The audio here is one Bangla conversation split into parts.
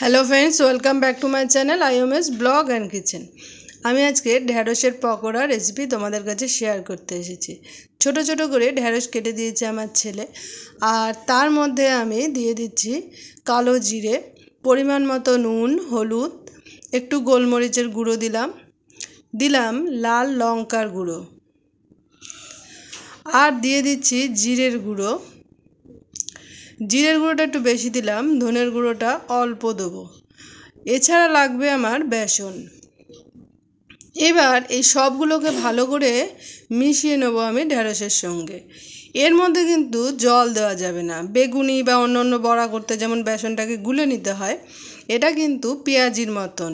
hello friends welcome back to my channel IMS blog and kitchen আমি আজকে ঢ্যাঁড়সের পকোড়া রেসিপি তোমাদের কাছে শেয়ার করতে এসেছি ছোট ছোট করে ঢ্যাঁড়স কেটে দিয়েছে আমার ছেলে আর তার মধ্যে আমি দিয়ে দিচ্ছি কালো জিরে পরিমাণ মতো নুন হলুদ একটু গোলমরিচের গুঁড়ো দিলাম দিলাম লাল লঙ্কার গুঁড়ো আর দিয়ে দিচ্ছি জিরের গুঁড়ো জিরের গুঁড়োটা একটু বেশি দিলাম ধনের গুঁড়োটা অল্প দেবো এছাড়া লাগবে আমার বেসন এবার এই সবগুলোকে ভালো করে মিশিয়ে নেব আমি ঢেঁড়সের সঙ্গে এর মধ্যে কিন্তু জল দেওয়া যাবে না বেগুনি বা অন্য অন্য বড়া করতে যেমন বেসনটাকে গুলে নিতে হয় এটা কিন্তু পেঁয়াজির মতন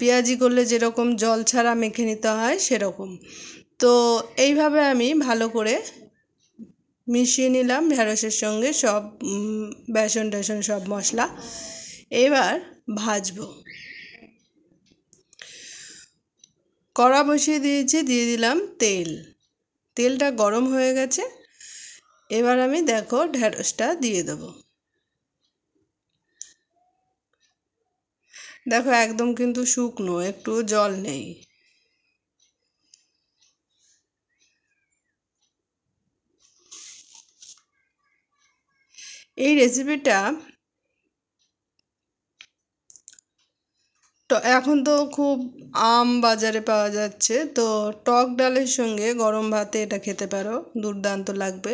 পেঁয়াজি করলে যেরকম জল ছাড়া মেখে নিতে হয় সেরকম তো এইভাবে আমি ভালো করে মিশিয়ে নিলাম ঢেঁড়সের সঙ্গে সব বেসন টেসন সব মশলা এবার ভাজবো কড়া বসিয়ে দিয়েছি দিয়ে দিলাম তেল তেলটা গরম হয়ে গেছে এবার আমি দেখো ঢেঁড়সটা দিয়ে দেব দেখো একদম কিন্তু শুকনো একটু জল নেই এই রেসিপিটা এখন তো খুব আম বাজারে পাওয়া যাচ্ছে তো টক ডালের সঙ্গে গরম ভাতে এটা খেতে পারো দুর্দান্ত লাগবে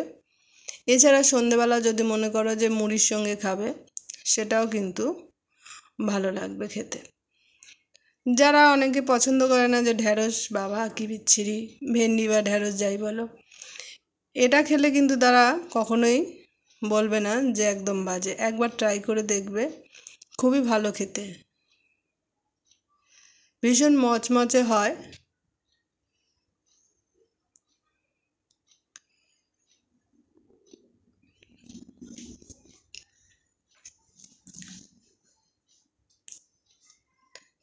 এছাড়া সন্ধেবেলা যদি মনে করো যে মুড়ির সঙ্গে খাবে সেটাও কিন্তু ভালো লাগবে খেতে যারা অনেকে পছন্দ করে না যে ঢেঁড়স বাবা কি বিচ্ছিরি ভেন্ডি বা ঢেঁড়স যাই বলো এটা খেলে কিন্তু তারা কখনোই বলবে না যে একদম বাজে একবার ট্রাই করে দেখবে খুবই ভালো খেতে ভীষণ মচমচে হয়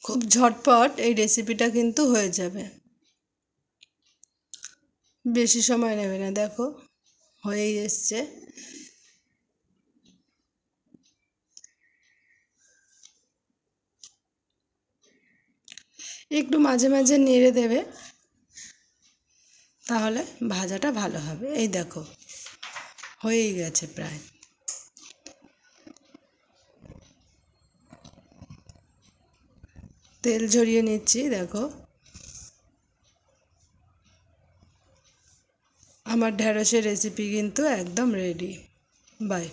খুব ঝটপট এই রেসিপিটা কিন্তু হয়ে যাবে বেশি সময় নেবে না দেখো হয়েই এসছে একটু মাঝে মাঝে নেড়ে দেবে তাহলে ভাজাটা ভালো হবে এই দেখো হয়েই গেছে প্রায় তেল ঝরিয়ে নিচ্ছি দেখো আমার ঢ্যাঁড়সের রেসিপি কিন্তু একদম রেডি বাই